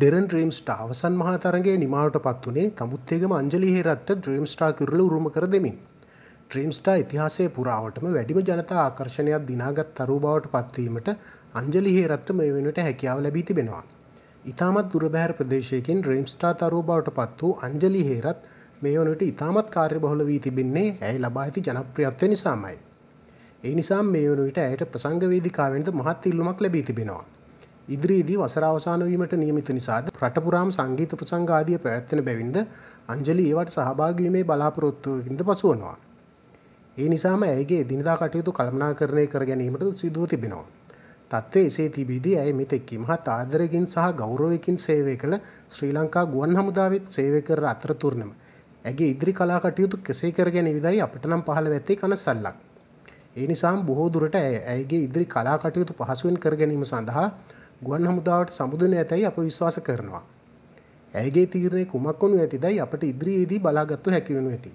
දෙරන් ්‍රීම්ස්ට අවසන් මහතරගේ නිමාවට පත් වනේ තමුත්තේගම අංජලි හිරත්ත ්‍රීම්ස්ටා කිරල උරුම කර දෙමින්. ්‍රීම්ස්ටා ඉතිහාසය පුරාවටම වැඩිම ජනතා ආකර්ශණයක් දිනාගත් තරු බවට පත්වීමට අංජලි හේරත්ත මේ වෙනට හැකියාව ලැබී තිබෙනවා. ඉතාමත් දුරබැහර ප්‍රදේශයකින් ්‍රීම්ස්ටා තරු බවට පත් වූ අංජලි හේරත් මේ වනට ඉතාමත් කාර්ය බහොල වී තිබින්නේ ඇයි ලබා ඇති ජනප්‍රියත්ව නිසාමයි. ඒ නිසා මේ වනුට ඇයට ප්‍රසංගවේදිකාවෙන්ට මහත් ඉල්ලුමක් ලැබී තිබෙනවා. ඉදිරියේදී වසර අවසාන වීමට නියමිත නිසාද රට පුරාම සංගීත ප්‍රසංග ආදිය පැවැත්වෙන බැවින්ද අංජලි ඒවට සහභාගී වීමේ බලාපොරොත්තුවකින්ද පසුවනවා. ඒ නිසාම ඇයගේ එදිනදා කටයුතු කළමනාකරණය කර ගැනීමට සිදුව තිබෙනවා. තත්ත්වය එසේ තිබීදී ඇය මෙතෙක්කි මහත් ආදරකින් සහ ගෞරවයකින් සේවය කළ ශ්‍රී ලංකා ගුවන් හමුදාවත් සේවය කර අතරතුරනම. ඇගේ ඉදිරි කලා කටයුතු කෙසේ කරගැන විදයි අපට නම් පහළ ඇත්තේ කන සල්ලක්. ඒ නිසාම් බොහෝ දුරට ඇය ඇගේ ඉදිරි කලා කටයුතු පහසුවෙන් කරගැනීම සඳහා ගුවන් හමුදාවට සමුදන ඇතැයි අප විශ්වාස කරනවා. ඇයගේ තීරණය කුමක් වනු ඇතිදයි අපට ඉදිරියේදී බලාගත්තු හැකිවනු ඇති.